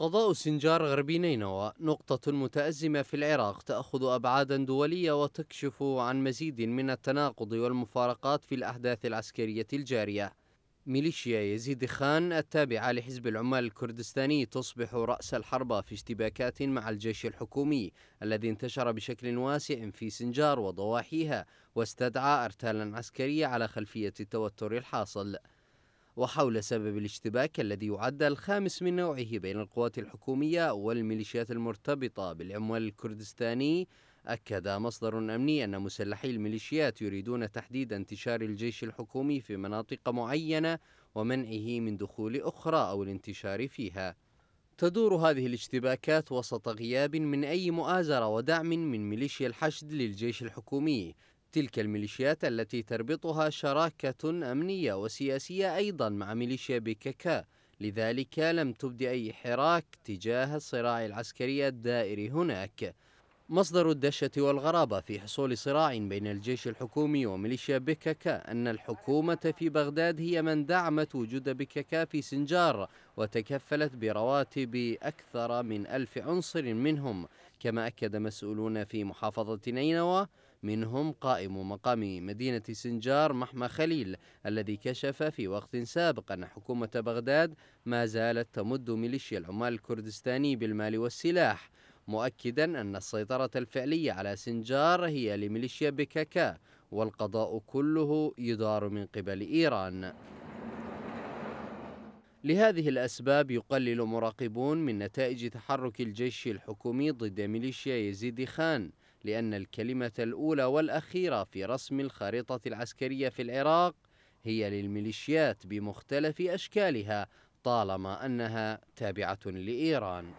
قضاء سنجار غربي نينوى نقطة متأزمة في العراق تأخذ أبعادا دولية وتكشف عن مزيد من التناقض والمفارقات في الأحداث العسكرية الجارية ميليشيا يزيد خان التابعة لحزب العمال الكردستاني تصبح رأس الحربة في اشتباكات مع الجيش الحكومي الذي انتشر بشكل واسع في سنجار وضواحيها واستدعى أرتالا عسكرية على خلفية التوتر الحاصل وحول سبب الاشتباك الذي يعد الخامس من نوعه بين القوات الحكومية والميليشيات المرتبطة بالعمال الكردستاني أكد مصدر أمني أن مسلحي الميليشيات يريدون تحديد انتشار الجيش الحكومي في مناطق معينة ومنعه من دخول أخرى أو الانتشار فيها تدور هذه الاشتباكات وسط غياب من أي مؤازرة ودعم من ميليشيا الحشد للجيش الحكومي تلك الميليشيات التي تربطها شراكة أمنية وسياسية أيضا مع ميليشيا بككا لذلك لم تبدي أي حراك تجاه الصراع العسكري الدائري هناك مصدر الدهشة والغرابة في حصول صراع بين الجيش الحكومي وميليشيا بككا أن الحكومة في بغداد هي من دعمت وجود بككا في سنجار وتكفلت برواتب أكثر من ألف عنصر منهم كما أكد مسؤولون في محافظة نينوى منهم قائم مقام مدينة سنجار محمى خليل الذي كشف في وقت سابق أن حكومة بغداد ما زالت تمد ميليشيا العمال الكردستاني بالمال والسلاح مؤكدا أن السيطرة الفعلية على سنجار هي لميليشيا بكاكا والقضاء كله يدار من قبل إيران لهذه الأسباب يقلل مراقبون من نتائج تحرك الجيش الحكومي ضد ميليشيا يزيد خان لأن الكلمة الأولى والأخيرة في رسم الخريطة العسكرية في العراق هي للميليشيات بمختلف أشكالها طالما أنها تابعة لإيران